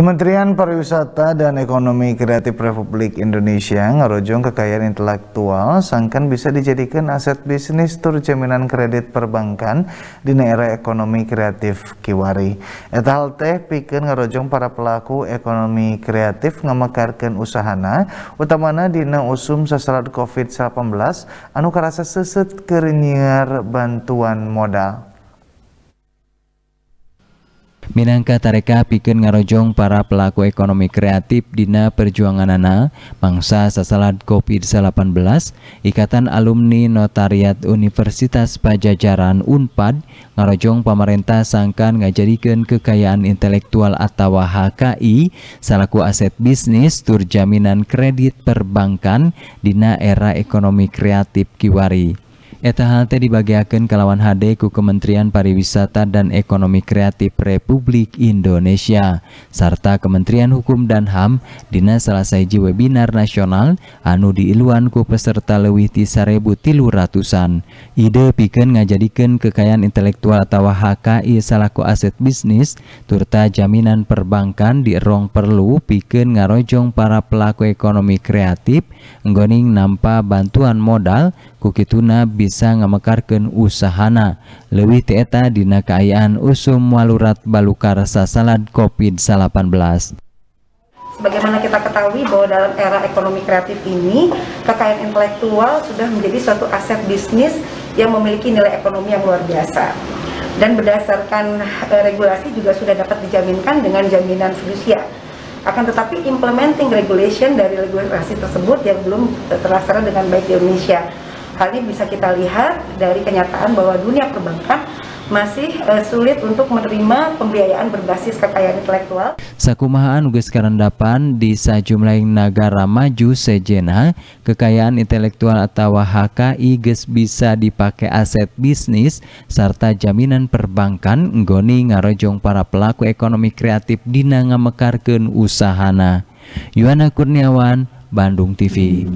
Kementerian Pariwisata dan Ekonomi Kreatif Republik Indonesia ngerojong kekayaan intelektual sangkan bisa dijadikan aset bisnis tur jaminan kredit perbankan di daerah ekonomi kreatif Kiwari. Eta pikir teh ngerojong para pelaku ekonomi kreatif ngamakarkeun usahana utamana dina usum sasarat COVID-19 anu karasa seset keur bantuan modal. Minangka tareka bikin ngarojong para pelaku ekonomi kreatif Dina Perjuanganana, Bangsa kopi COVID-18, Ikatan Alumni Notariat Universitas Pajajaran UNPAD, ngarojong pemerintah sangkan ngajadikan kekayaan intelektual atau HKI, selaku aset bisnis tur jaminan kredit perbankan Dina era ekonomi kreatif Kiwari. Eta halte dibagiakan kelawan HD ku Kementerian Pariwisata dan Ekonomi Kreatif Republik Indonesia serta Kementerian Hukum dan HAM dina selesai webinar nasional anu diiluan ku peserta lewih ti tilu ratusan. Ide pikeun ngajadikan kekayaan intelektual atau HKI salaku aset bisnis turta jaminan perbankan di rong perlu pikeun ngarojong para pelaku ekonomi kreatif nggoning nampa bantuan modal kukituna bisa ngamekarkan usahana lebih tieta dina kayaan usum walurat balukar sasalad covid 19 Sebagaimana kita ketahui bahwa dalam era ekonomi kreatif ini, kekayaan intelektual sudah menjadi suatu aset bisnis yang memiliki nilai ekonomi yang luar biasa. Dan berdasarkan e, regulasi juga sudah dapat dijaminkan dengan jaminan fidusia akan tetapi implementing regulation dari regulasi tersebut yang belum e, terlaksana dengan baik di Indonesia sekali bisa kita lihat dari kenyataan bahwa dunia perbankan masih e, sulit untuk menerima pembiayaan berbasis kekayaan intelektual. Sakumaha anu geus karendapan di sejumlah negara maju sejena kekayaan intelektual atau HKI geus bisa dipakai aset bisnis serta jaminan perbankan nggoni ngarojong para pelaku ekonomi kreatif dina ngamekarkeun usahana. Yuana Kurniawan, Bandung TV.